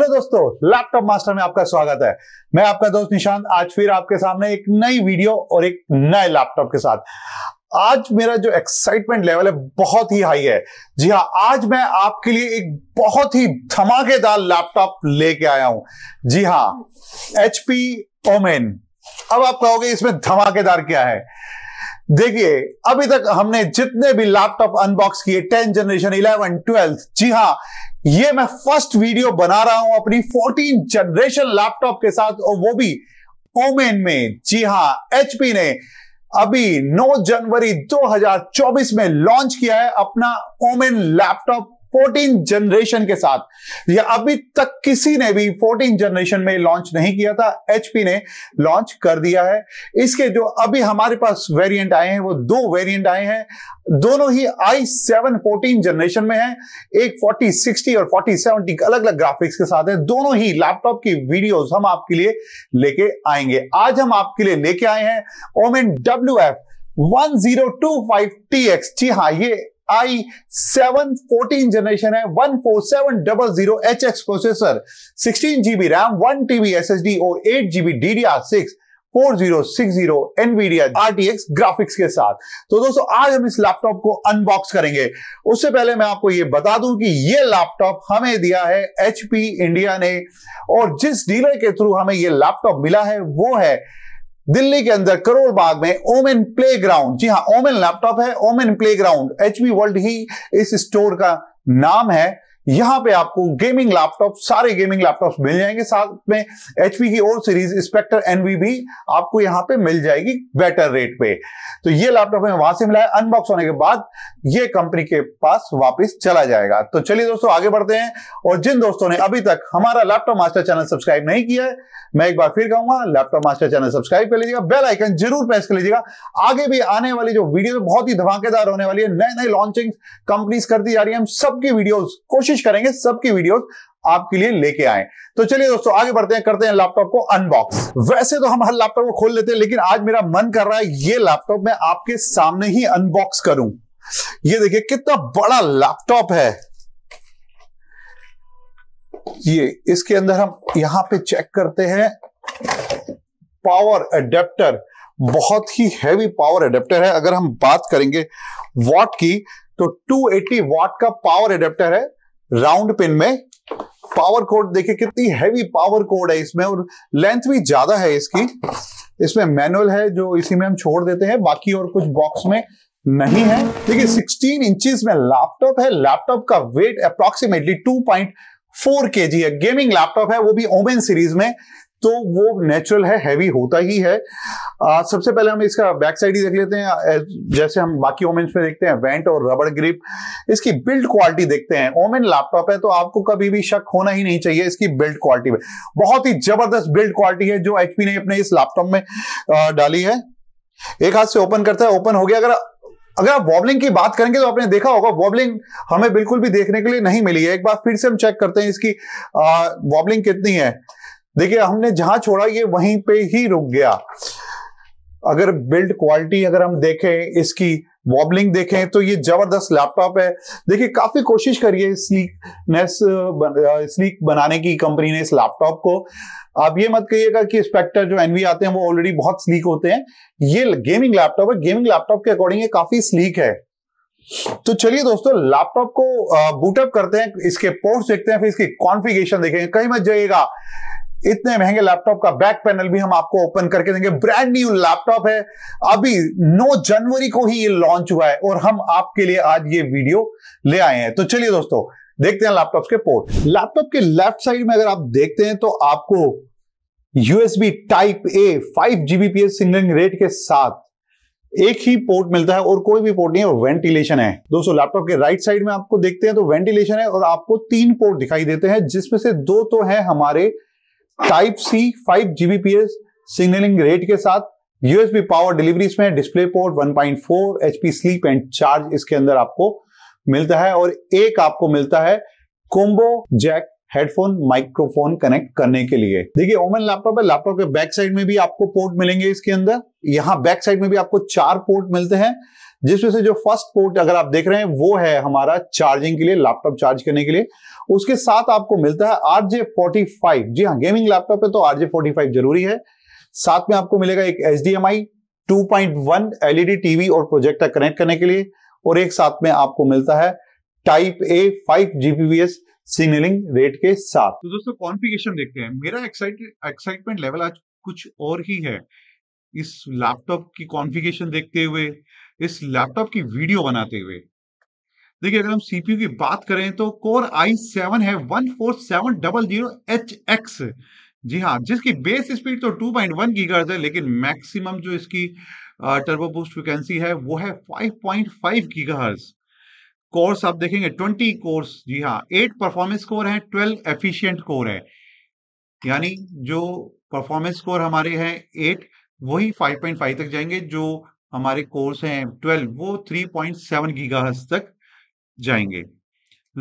hello दोस्तों laptop master में आपका स्वागत है मैं आपका दोस्त निशांत आज फिर आपके सामने एक नई वीडियो और एक नए लैपटॉप के साथ आज मेरा जो एक्साइटमेंट लेवल है बहुत ही हाई है जी हाँ आज मैं आपके लिए एक बहुत ही धमाकेदार लैपटॉप लेके आया हूं जी हाँ एचपी ओमेन अब आप कहोगे इसमें धमाकेदार क्या है देखिए अभी तक हमने जितने भी लैपटॉप अनबॉक्स किए टेन जनरेशन इलेवन ट्वेल्थ जी हाँ ये मैं फर्स्ट वीडियो बना रहा हूं अपनी 14 जनरेशन लैपटॉप के साथ और वो भी ओमेन में जी हां एचपी ने अभी 9 जनवरी 2024 में लॉन्च किया है अपना ओमेन लैपटॉप 14 जनरेशन के साथ या अभी तक किसी ने भी 14 जनरेशन में लॉन्च नहीं किया था एचपी ने लॉन्च कर दिया है इसके जो अभी हमारे पास वेरिएंट आए हैं वो दो वेरिएंट आए हैं दोनों ही आई सेवन फोर्टीन जनरेशन में है एक फोर्टी सिक्सटी और फोर्टी सेवनटी अलग अलग ग्राफिक्स के साथ है दोनों ही लैपटॉप की वीडियोस हम आपके लिए लेके आएंगे आज हम आपके लिए लेके आए हैं Omen W F one zero two five T X जी हाँ ये आई सेवन फोर्टीन जनरेशन है one four seven double zero H X processor sixteen GB RAM one TB S S D और eight GB D D R six four zero six zero Nvidia R T X graphics के साथ तो दोस्तों आज हम इस laptop को unbox करेंगे उससे पहले मैं आपको ये बता दूं कि ये लैपटॉप हमें दिया है एचपी इंडिया ने और जिस डीलर के थ्रू हमें ये लैपटॉप मिला है वो है दिल्ली के अंदर करोल बाग में ओमेन प्लेग्राउंड जी हाँ ओमेन लैपटॉप है ओमेन प्लेग्राउंड एचपी वर्ल्ड ही इस स्टोर का नाम है यहां पे आपको गेमिंग लैपटॉप सारे गेमिंग लैपटॉप मिल जाएंगे साथ में एचपी की ओल्ड सीरीज स्पेक्टर एनवी भी आपको यहां पे मिल जाएगी बेटर रेट पे तो ये लैपटॉप हमें वहां से मिला है अनबॉक्स होने के बाद ये कंपनी के पास वापस चला जाएगा तो चलिए दोस्तों आगे बढ़ते हैं और जिन दोस्तों ने अभी तक हमारा लैपटॉप मास्टर चैनल सब्सक्राइब नहीं किया है मैं एक बार फिर कहूंगा लैपटॉप मास्टर चैनल सब्सक्राइब कर लीजिएगा बेल आइकन जरूर प्रेस कर लीजिएगा आगे भी आने वाली जो वीडियो बहुत ही धमाकेदार होने वाली है नए नए लॉन्चिंग कंपनीज दी जा रही है हम सबकी वीडियो कोशिश कोशिश करेंगे सबकी वीडियो आपके लिए लेके आए तो चलिए दोस्तों आगे बढ़ते हैं करते हैं लैपटॉप को अनबॉक्स वैसे तो हम हर लैपटॉप को खोल लेते हैं लेकिन आज मेरा मन कर रहा है ये लैपटॉप मैं आपके सामने ही अनबॉक्स करूं ये देखिए कितना बड़ा लैपटॉप है ये इसके अंदर हम यहां पे चेक करते हैं पावर एडेप्टर बहुत ही हैवी पावर एडेप्टर है अगर हम बात करेंगे वॉट की तो 280 वॉट का पावर एडेप्टर है राउंड पिन में पावर कोड देखिए कितनी हैवी पावर कोड है इसमें और लेंथ भी ज्यादा है इसकी इसमें मैनुअल है जो इसी में हम छोड़ देते हैं बाकी और कुछ बॉक्स में नहीं है देखिए 16 इंचेस में लैपटॉप है लैपटॉप का वेट अप्रोक्सीमेटली 2.4 केजी है गेमिंग लैपटॉप है वो भी ओमेन सीरीज में तो वो नेचुरल है हैवी होता ही है आ, सबसे पहले हम इसका बैक साइड ही देख लेते हैं जैसे हम बाकी ओमेन्स में देखते हैं वेंट और रबड़ ग्रिप इसकी बिल्ड क्वालिटी देखते हैं ओमेन लैपटॉप है तो आपको कभी भी शक होना ही नहीं चाहिए इसकी बिल्ड क्वालिटी में बहुत ही जबरदस्त बिल्ड क्वालिटी है जो एचपी ने अपने इस लैपटॉप में डाली है एक हाथ से ओपन करता है ओपन हो गया अगर अगर आप वॉबलिंग की बात करेंगे तो आपने देखा होगा वॉबलिंग हमें बिल्कुल भी देखने के लिए नहीं मिली है एक बार फिर से हम चेक करते हैं इसकी वॉबलिंग कितनी है देखिए हमने जहां छोड़ा ये वहीं पे ही रुक गया अगर बिल्ड क्वालिटी अगर हम देखें इसकी वॉबलिंग देखें तो ये जबरदस्त लैपटॉप है देखिए काफी कोशिश करिए स्लीकनेस स्लीक बनाने की कंपनी ने इस लैपटॉप को आप ये मत कहिएगा कि स्पेक्टर जो एनवी आते हैं वो ऑलरेडी बहुत स्लीक होते हैं ये गेमिंग लैपटॉप है गेमिंग लैपटॉप के अकॉर्डिंग ये काफी स्लीक है तो चलिए दोस्तों लैपटॉप को बूटअप करते हैं इसके पोर्ट्स देखते हैं फिर इसकी कॉन्फ़िगरेशन देखेंगे कहीं मत जाइएगा इतने महंगे लैपटॉप का बैक पैनल भी हम आपको ओपन करके देंगे ब्रांड न्यू लैपटॉप है अभी 9 जनवरी को ही ये लॉन्च हुआ है और हम आपके लिए आज ये वीडियो ले आए हैं तो चलिए दोस्तों देखते हैं लैपटॉप के पोर्ट लैपटॉप के लेफ्ट साइड में अगर आप देखते हैं तो आपको USB type A five Gbps signalling rate के साथ एक ही पोर्ट मिलता है और कोई भी पोर्ट नहीं है वेंटिलेशन है दोस्तों लैपटॉप के राइट साइड में आपको देखते हैं तो वेंटिलेशन है और आपको तीन पोर्ट दिखाई देते हैं जिसमें से दो तो है हमारे type C five Gbps signalling rate के साथ यूएसबी पावर डिलीवरी इसमें display port 1.4 HP sleep and charge इसके अंदर आपको मिलता है और एक आपको मिलता है combo jack headphone microphone connect करने के लिए देखिए ओमन लैपटॉप है लैपटॉप के बैक साइड में भी आपको पोर्ट मिलेंगे इसके अंदर यहाँ बैक साइड में भी आपको चार पोर्ट मिलते हैं जिसमें से जो फर्स्ट पोर्ट अगर आप देख रहे हैं वो है हमारा चार्जिंग के लिए लैपटॉप चार्ज करने के लिए उसके साथ आपको मिलता है आरजे फोर्टी फाइव जी हाँ गेमिंग लैपटॉप है तो आरजे फोर्टी फाइव जरूरी है साथ में आपको मिलेगा एक H D M I two point one LED TV और प्रोजेक्टर कनेक्ट करने के लिए और एक साथ में आपको मिलता है type A five Gbps signalling rate के साथ तो दोस्तों कॉन्फ़िगरेशन देखते हैं मेरा एक्साइटमेंट लेवल आज कुछ और ही है इस लैपटॉप की कॉन्फ़िगरेशन देखते हुए इस लैपटॉप की वीडियो बनाते हुए देखिए अगर हम सीपीयू की बात करें तो कोर आई सेवन है one four seven double zero H X जी हाँ जिसकी बेस स्पीड तो टू पॉइंट वन की है लेकिन मैक्सिमम जो इसकी टर्बो बूस्ट फ्रिक्वेंसी है वो है फाइव पॉइंट फाइव की कोर्स आप देखेंगे ट्वेंटी कोर्स जी हाँ एट परफॉर्मेंस कोर है ट्वेल्व एफिशियंट कोर है यानी जो परफॉर्मेंस कोर हमारे हैं एट वही फाइव फाइव तक जाएंगे जो हमारे कोर्स हैं ट्वेल्व वो थ्री पॉइंट सेवन गीगा तक जाएंगे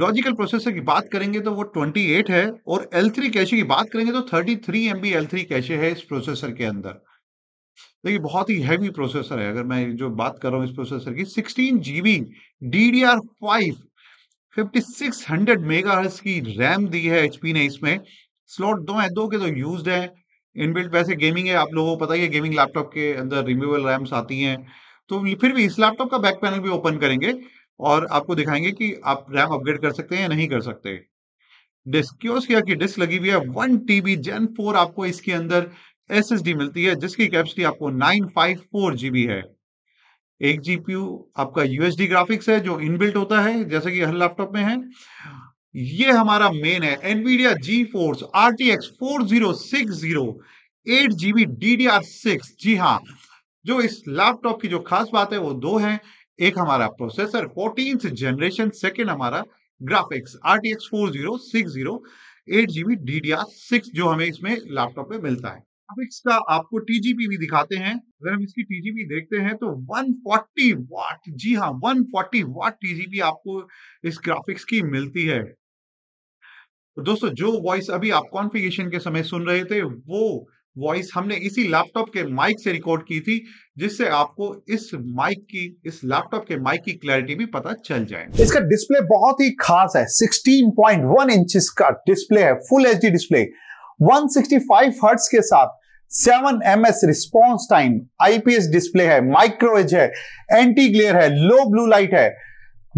लॉजिकल प्रोसेसर की बात करेंगे तो वो 28 है और L3 कैशे की बात करेंगे तो 33 three M B L cache है इस प्रोसेसर के अंदर देखिए बहुत ही हैवी प्रोसेसर है अगर मैं जो बात कर रहा हूँ इस प्रोसेसर की 16 GB D D R five fifty six hundred mega की रैम दी है एचपी ने इसमें स्लॉट दो हैं दो के तो यूज्ड हैं इनबिल्ट वैसे गेमिंग है आप लोगों को पता ही है गेमिंग लैपटॉप के अंदर रिमूवेबल रैम्स आती हैं तो फिर भी इस लैपटॉप का बैक पैनल भी ओपन करेंगे और आपको दिखाएंगे कि आप रैम अपग्रेड कर सकते हैं या नहीं कर सकते डिस्क किया कि डिस्क लगी हुई है वन टीबी जेन फोर आपको इसके अंदर एस मिलती है जिसकी कैपेसिटी आपको नाइन फाइव फोर जीबी है एक जीपीयू आपका यूएसडी ग्राफिक्स है जो इनबिल्ट होता है जैसे कि हर लैपटॉप में है ये हमारा मेन है Nvidia GeForce R T X four zero six zero eight GB D D R six जी हाँ जो इस लैपटॉप की जो खास बात है वो दो है एक हमारा प्रोसेसर फोर्टीन जनरेशन सेकेंड हमारा graphics R T X four zero six zero eight GB D D R six जो हमें इसमें लैपटॉप में मिलता है ग्राफिक्स का आपको टीजीपी भी दिखाते हैं अगर हम इसकी टीजीपी देखते हैं तो 140 वाट जी हाँ 140 वाट टीजीपी आपको इस ग्राफिक्स की मिलती है तो दोस्तों जो वॉइस अभी आप कॉन्फ़िगरेशन के समय सुन रहे थे वो वॉइस हमने इसी लैपटॉप के माइक से रिकॉर्ड की थी जिससे आपको इस माइक की इस लैपटॉप के माइक की क्लैरिटी भी पता चल जाए इसका डिस्प्ले बहुत ही खास है 16.1 इंचेस का डिस्प्ले है फुल एच डिस्प्ले 165 हर्ट्स के साथ 7 s response time IPS display है माइक्रोवेज है एंटी ग्लेयर है लो ब्लू लाइट है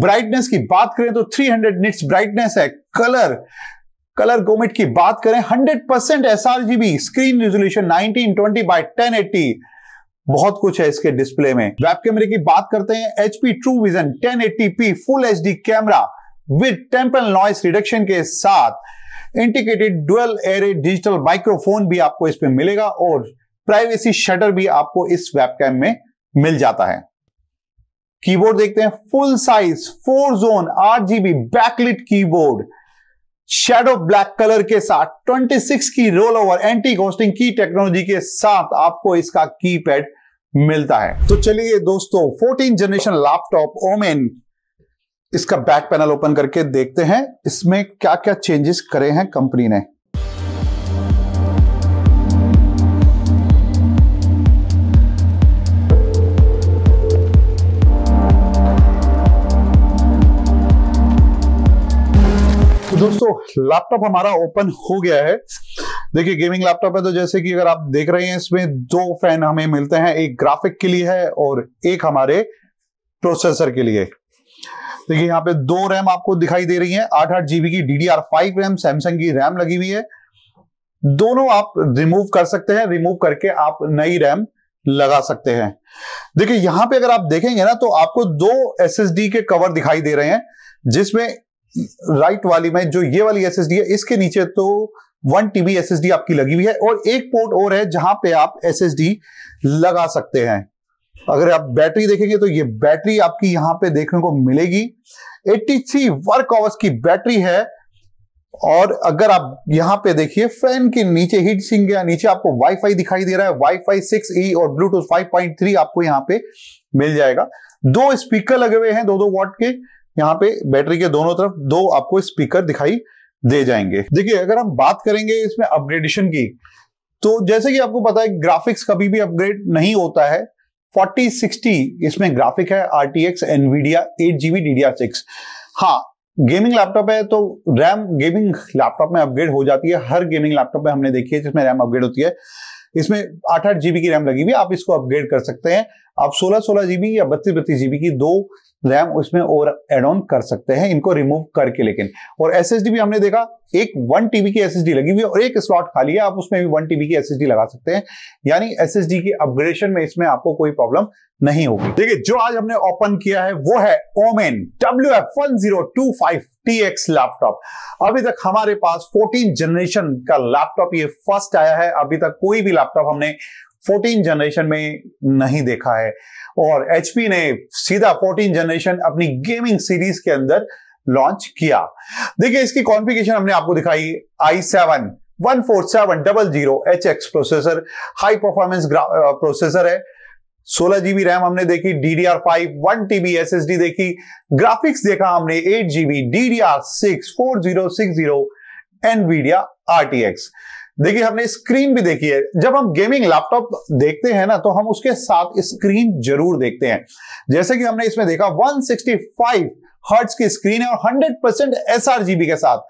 ब्राइटनेस की बात करें तो 300 निट्स ब्राइटनेस है कलर कलर गोमेट की बात करें 100 percent s screen resolution 1920 by 1080 बहुत कुछ है इसके डिस्प्ले में वेब कैमरे की बात करते हैं HP true vision 1080p full HD camera with temporal noise reduction के साथ integrated dual array digital microphone भी आपको इसमें मिलेगा और प्राइवेसी शटर भी आपको इस कैम में मिल जाता है कीबोर्ड देखते हैं फुल साइज फोर जोन आठ GB backlit keyboard shadow black colour के साथ 26 key roll over anti ghosting की टेक्नोलॉजी के साथ आपको इसका कीपैड मिलता है तो चलिए दोस्तों 14 जनरेशन लैपटॉप ओमेन इसका बैक पैनल ओपन करके देखते हैं इसमें क्या क्या चेंजेस करे हैं कंपनी ने लैपटॉप हमारा ओपन हो गया है देखिए गेमिंग लैपटॉप है तो जैसे कि अगर आप देख रहे हैं इसमें दो फैन हमें मिलते हैं एक ग्राफिक के लिए है और एक हमारे प्रोसेसर के लिए देखिए यहाँ पे दो रैम आपको दिखाई दे रही है आठ आठ जीबी की D D R five RAM Samsung की रैम लगी हुई है दोनों आप रिमूव कर सकते हैं रिमूव करके आप नई रैम लगा सकते हैं देखिए यहां पे अगर आप देखेंगे ना तो आपको दो एसएसडी के कवर दिखाई दे रहे हैं जिसमें राइट वाली में जो ये वाली एसएसडी है इसके नीचे तो वन टीबी एसएसडी आपकी लगी हुई है और एक पोर्ट और है जहां पे आप एसएसडी लगा सकते हैं अगर आप बैटरी देखेंगे तो ये बैटरी आपकी यहां पे देखने को मिलेगी 83 वर्क आवर्स की बैटरी है और अगर आप यहाँ पे देखिए फैन के नीचे हीट सिंह या नीचे आपको वाईफाई दिखाई दे रहा है वाईफाई ई e और ब्लूटूथ फाइव आपको यहाँ पे मिल जाएगा दो स्पीकर लगे हुए हैं दो दो वॉट के यहाँ पे बैटरी के दोनों तरफ दो आपको स्पीकर दिखाई दे जाएंगे देखिए अगर हम बात करेंगे इसमें अपग्रेडेशन की तो जैसे कि आपको पता है ग्राफिक्स कभी भी अपग्रेड नहीं होता है 4060 इसमें ग्राफिक है R T X Nvidia eight GB D D R six हाँ गेमिंग लैपटॉप है तो रैम गेमिंग लैपटॉप में अपग्रेड हो जाती है हर गेमिंग लैपटॉप में हमने देखी है जिसमें रैम अपग्रेड होती है इसमें आठ आठ जीबी की रैम लगी हुई आप इसको अपग्रेड कर सकते हैं आप सोलह सोलह जीबी या बत्तीस बत्तीस जीबी की दो रैम उसमें और एड ऑन कर सकते हैं इनको रिमूव करके लेकिन और एस भी हमने देखा एक वन टीबी की एस लगी हुई है और एक स्लॉट खाली है आप उसमें भी वन टीबी की एस लगा सकते हैं यानी एस की अपग्रेडेशन में इसमें आपको कोई प्रॉब्लम नहीं होगी देखिए जो आज हमने ओपन किया है वो है Omen W F one zero two five T X laptop अभी तक हमारे पास 14 जनरेशन का लैपटॉप ये फर्स्ट आया है अभी तक कोई भी लैपटॉप हमने 14 जनरेशन में नहीं देखा है और एच ने सीधा 14 जनरेशन अपनी गेमिंग सीरीज के अंदर लॉन्च किया देखिए इसकी कॉन्फ़िगरेशन हमने आपको दिखाई I seven one four seven double zero H X processor high performance processor है सोलह जीबी रैम हमने देखी D D R five one TB S S D देखी ग्राफिक्स देखा हमने eight GB D D R six four zero six zero Nvidia R T X देखिए हमने screen भी देखी है जब हम गेमिंग लैपटॉप देखते हैं ना तो हम उसके साथ स्क्रीन जरूर देखते हैं जैसे कि हमने इसमें देखा 165 हर्ट्स की स्क्रीन है और 100 परसेंट एस के साथ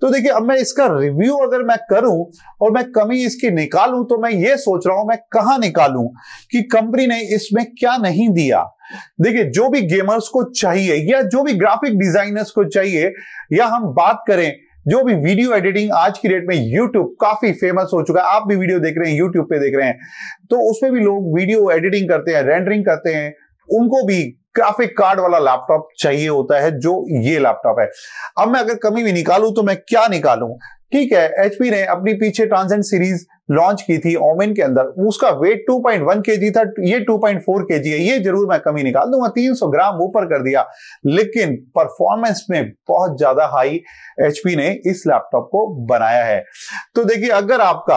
तो देखिए अब मैं इसका रिव्यू अगर मैं करूं और मैं कमी इसकी निकालूं तो मैं ये सोच रहा हूं मैं कहां निकालूं कि कंपनी ने इसमें क्या नहीं दिया देखिए जो भी गेमर्स को चाहिए या जो भी ग्राफिक डिजाइनर्स को चाहिए या हम बात करें जो भी वीडियो एडिटिंग आज की डेट में यूट्यूब काफी फेमस हो चुका है आप भी वीडियो देख रहे हैं यूट्यूब पे देख रहे हैं तो उसमें भी लोग वीडियो एडिटिंग करते हैं रेंडरिंग करते हैं उनको भी ग्राफिक कार्ड वाला लैपटॉप चाहिए होता है जो ये लैपटॉप है अब मैं अगर कमी भी निकालू तो मैं क्या निकालू ठीक है एचपी ने अपनी पीछे ट्रांसेंट सीरीज लॉन्च की थी ओमेन के अंदर उसका वेट 2.1 जी था ये 2.4 जी है ये जरूर मैं कमी निकाल दूंगा 300 ग्राम ऊपर कर दिया लेकिन परफॉर्मेंस में बहुत ज्यादा हाई एचपी ने इस लैपटॉप को बनाया है तो देखिए अगर आपका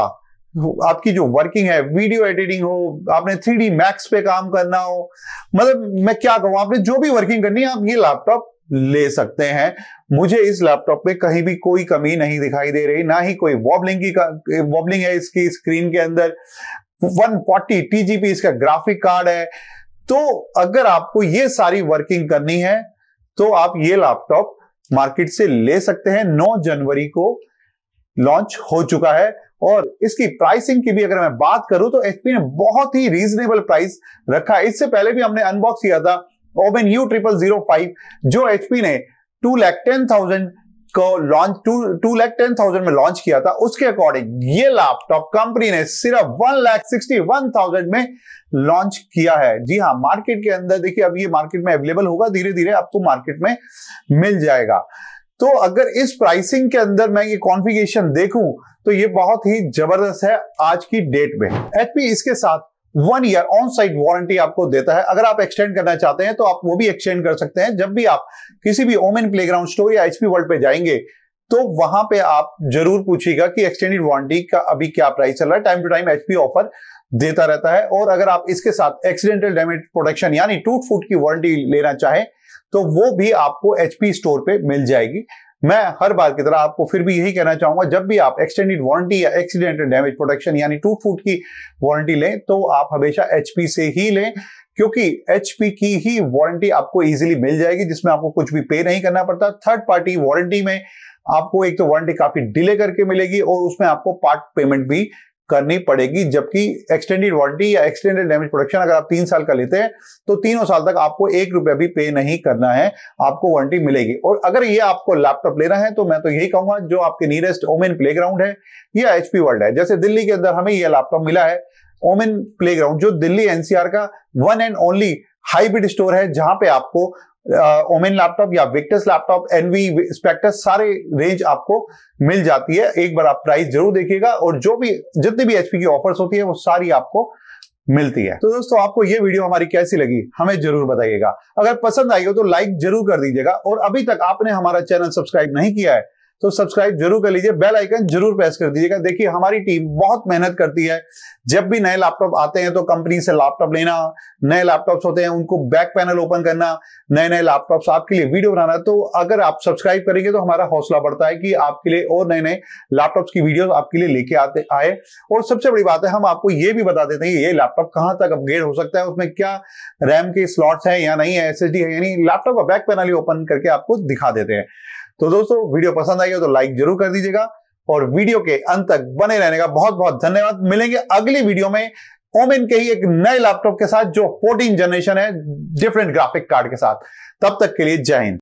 आपकी जो वर्किंग है वीडियो एडिटिंग हो आपने थ्री मैक्स पे काम करना हो मतलब मैं क्या कहूँ आपने जो भी वर्किंग करनी है आप ये लैपटॉप ले सकते हैं मुझे इस लैपटॉप में कहीं भी कोई कमी नहीं दिखाई दे रही ना ही कोई वॉबलिंग की वॉबलिंग है इसकी स्क्रीन के अंदर 140 टीजीपी इसका ग्राफिक कार्ड है तो अगर आपको ये सारी वर्किंग करनी है तो आप ये लैपटॉप मार्केट से ले सकते हैं 9 जनवरी को लॉन्च हो चुका है और इसकी प्राइसिंग की भी अगर मैं बात करूं तो एचपी ने बहुत ही रीजनेबल प्राइस रखा है इससे पहले भी हमने अनबॉक्स किया था Omen U triple zero five जो एचपी ने टू लैख टेन थाउजेंड को launch two two lakh ten thousand में लॉन्च किया था उसके अकॉर्डिंग ये लैपटॉप कंपनी ने सिर्फ one lakh sixty one thousand में लॉन्च किया है जी हाँ मार्केट के अंदर देखिए अब ये मार्केट में अवेलेबल होगा धीरे धीरे आपको मार्केट में मिल जाएगा तो अगर इस प्राइसिंग के अंदर मैं ये कॉन्फ़िगरेशन देखूं तो ये बहुत ही जबरदस्त है आज की डेट में एचपी इसके साथ one year on site warranty आपको देता है अगर आप एक्सटेंड करना चाहते हैं तो आप वो भी एक्सटेंड कर सकते हैं जब भी आप किसी भी ओमेन प्लेग्राउंड स्टोर या एचपी वर्ल्ड पे जाएंगे तो वहां पे आप जरूर पूछिएगा कि एक्सटेंडेड वारंटी का अभी क्या प्राइस चल रहा है time to time HP offer देता रहता है और अगर आप इसके साथ एक्सीडेंटल डैमेज प्रोटेक्शन यानी टूट फूट की वारंटी लेना चाहें तो वो भी आपको एचपी स्टोर पे मिल जाएगी मैं हर बार की तरह आपको फिर भी यही कहना चाहूंगा जब भी आप एक्सटेंडेड वारंटी या एक्सीडेंटल डैमेज प्रोटेक्शन यानी टू फूट की वारंटी लें तो आप हमेशा एचपी से ही लें क्योंकि एचपी की ही वारंटी आपको इजीली मिल जाएगी जिसमें आपको कुछ भी पे नहीं करना पड़ता थर्ड पार्टी वारंटी में आपको एक तो वारंटी काफी डिले करके मिलेगी और उसमें आपको पार्ट पेमेंट भी करनी पड़ेगी जबकि एक्सटेंडेड वारंटी या एक्सटेंडेड डैमेज प्रोडक्शन अगर आप तीन साल का लेते हैं तो तीनों साल तक आपको एक रुपया भी पे नहीं करना है आपको वारंटी मिलेगी और अगर ये आपको लैपटॉप लेना है तो मैं तो यही कहूंगा जो आपके नियरेस्ट ओमेन प्ले है या एचपी वर्ल्ड है जैसे दिल्ली के अंदर हमें यह लैपटॉप मिला है ओमेन प्लेग्राउंड जो दिल्ली एनसीआर का one and only hybrid store है जहां पे आपको ओमेन uh, लैपटॉप या विक्टस लैपटॉप एनवी स्पेक्टस सारे रेंज आपको मिल जाती है एक बार आप प्राइस जरूर देखिएगा और जो भी जितनी भी एचपी की ऑफर्स होती है वो सारी आपको मिलती है तो दोस्तों आपको ये वीडियो हमारी कैसी लगी हमें जरूर बताइएगा अगर पसंद आई हो तो लाइक जरूर कर दीजिएगा और अभी तक आपने हमारा चैनल सब्सक्राइब नहीं किया है तो सब्सक्राइब जरूर कर लीजिए बेल आइकन जरूर प्रेस कर दीजिएगा देखिए हमारी टीम बहुत मेहनत करती है जब भी नए लैपटॉप आते हैं तो कंपनी से लैपटॉप लेना नए लैपटॉप्स होते हैं उनको बैक पैनल ओपन करना नए नए लैपटॉप्स आपके लिए वीडियो बनाना तो अगर आप सब्सक्राइब करेंगे तो हमारा हौसला बढ़ता है कि आपके लिए और नए नए लैपटॉप्स की वीडियो आपके लिए लेके आते आए और सबसे बड़ी बात है हम आपको ये भी बता देते हैं ये लैपटॉप कहाँ तक अपग्रेड हो सकता है उसमें क्या रैम के स्लॉट्स है या नहीं है एस है यानी लैपटॉप का बैक पैनल ही ओपन करके आपको दिखा देते हैं तो दोस्तों वीडियो पसंद आई हो तो लाइक जरूर कर दीजिएगा और वीडियो के अंत तक बने रहने का बहुत बहुत धन्यवाद मिलेंगे अगली वीडियो में ओमिन के ही एक नए लैपटॉप के साथ जो 14 जनरेशन है डिफरेंट ग्राफिक कार्ड के साथ तब तक के लिए जय हिंद